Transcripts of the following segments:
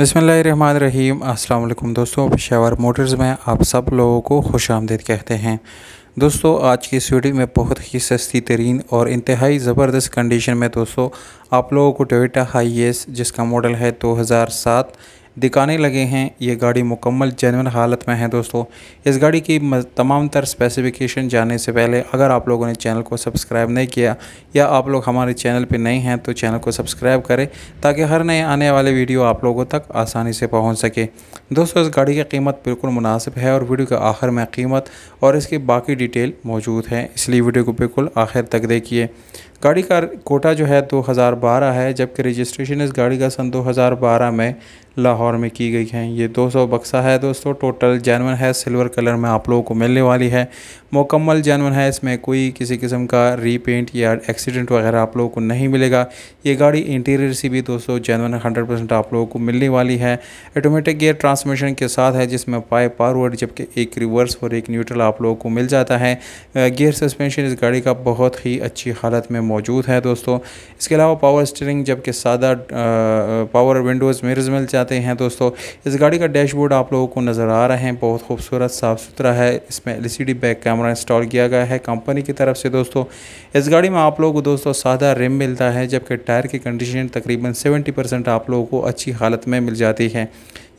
बसमीम अल्लाम दोस्तों पेशावर मोटर्स में आप सब लोगों को खुश आमदेद कहते हैं दोस्तों आज की इस वीडियो में बहुत ही सस्ती तरीन और इंतहाई ज़बरदस्त कंडीशन में दोस्तों आप लोगों को टोयोटा हाई एस जिसका मॉडल है 2007 दिखाने लगे हैं ये गाड़ी मुकम्मल जेनवन हालत में है दोस्तों इस गाड़ी की तमाम तर स्पेसिफिकेशन जानने से पहले अगर आप लोगों ने चैनल को सब्सक्राइब नहीं किया या आप लोग हमारे चैनल पर नए हैं तो चैनल को सब्सक्राइब करें ताकि हर नए आने वाले वीडियो आप लोगों तक आसानी से पहुँच सके दोस्तों इस गाड़ी की कीमत बिल्कुल मुनासिब है और वीडियो के आखिर में कीमत और इसकी बाकी डिटेल मौजूद है इसलिए वीडियो को बिल्कुल आखिर तक देखिए गाड़ी का कोटा जो है 2012 है जबकि रजिस्ट्रेशन इस गाड़ी का सन 2012 में लाहौर में की गई है ये 200 बक्सा है दोस्तों टोटल जैनवन है सिल्वर कलर में आप लोगों को मिलने वाली है मुकम्मल जैनवन है इसमें कोई किसी किस्म का रीपेंट या एक्सीडेंट वगैरह आप लोगों को नहीं मिलेगा ये गाड़ी इंटीरियर से भी दोस्तों जैनवन हंड्रेड परसेंट आप लोगों को मिलने वाली है ऑटोमेटिक गेयर ट्रांसमिशन के साथ है जिसमें पाइप पारवर्ड जबकि एक रिवर्स और एक न्यूट्रल आप लोगों को मिल जाता है गेयर सस्पेंशन इस गाड़ी का बहुत ही अच्छी हालत में मौजूद है दोस्तों इसके अलावा पावर स्टीयरिंग जबकि सादा पावर विंडोज़ मिरर्स मिल जाते हैं दोस्तों इस गाड़ी का डैशबोर्ड आप लोगों को नज़र आ रहा है बहुत खूबसूरत साफ़ सुथरा है इसमें L C back camera install किया गया है कंपनी की तरफ से दोस्तों इस गाड़ी में आप लोगों को दोस्तों सादा रिम मिलता है जबकि टायर की कंडीशन तकरीबन सेवेंटी आप लोगों को अच्छी हालत में मिल जाती है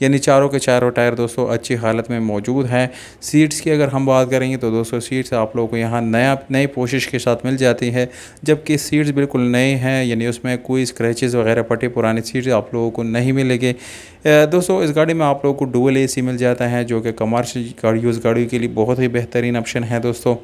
यानी चारों के चारों टायर दोस्तों अच्छी हालत में मौजूद हैं सीट्स की अगर हम बात करेंगे तो दोस्तों सीट्स आप लोगों को यहाँ नया नई पोशिश के साथ मिल जाती है जबकि सीट्स बिल्कुल नए हैं यानी उसमें कोई स्क्रैचेज़ वगैरह पटे पुरानी सीट्स आप लोगों को नहीं मिलेंगे दोस्तों इस गाड़ी में आप लोगों को डुअल ए मिल जाता है जो कि कमर्शियल गाड़ियों गाड़ी के लिए बहुत ही बेहतरीन ऑप्शन है दोस्तों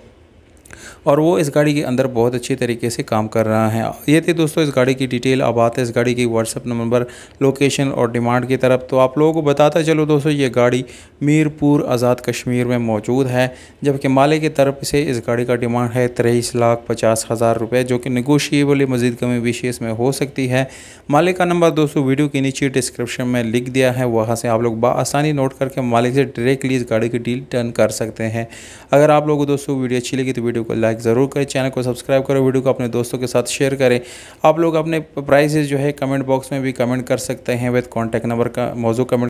और वो इस गाड़ी के अंदर बहुत अच्छे तरीके से काम कर रहा है ये थे दोस्तों इस गाड़ी की डिटेल अब आते हैं इस गाड़ी की व्हाट्सअप नंबर लोकेशन और डिमांड की तरफ तो आप लोगों को बताता चलो दोस्तों ये गाड़ी मीरपुर आज़ाद कश्मीर में मौजूद है जबकि माले की तरफ से इस गाड़ी का डिमांड है तेईस लाख पचास हज़ार रुपये जो कि निगोशियबल मजीद कमी विशेष इसमें हो सकती है माले का नंबर दोस्तों वीडियो के नीचे डिस्क्रिप्शन में लिख दिया है वहाँ से आप लोग बसानी नोट करके मालिक से डायरेक्टली इस गाड़ी की डील टर्न कर सकते हैं अगर आप लोगों को दोस्तों वीडियो अच्छी लगी तो वीडियो वीडियो को लाइक ज़रूर करें चैनल को सब्सक्राइब करें वीडियो को अपने दोस्तों के साथ शेयर करें आप लोग अपने प्राइसेज जो है कमेंट बॉक्स में भी कमेंट कर सकते हैं विद कॉन्टैक्ट नंबर का मौजूद कमेंट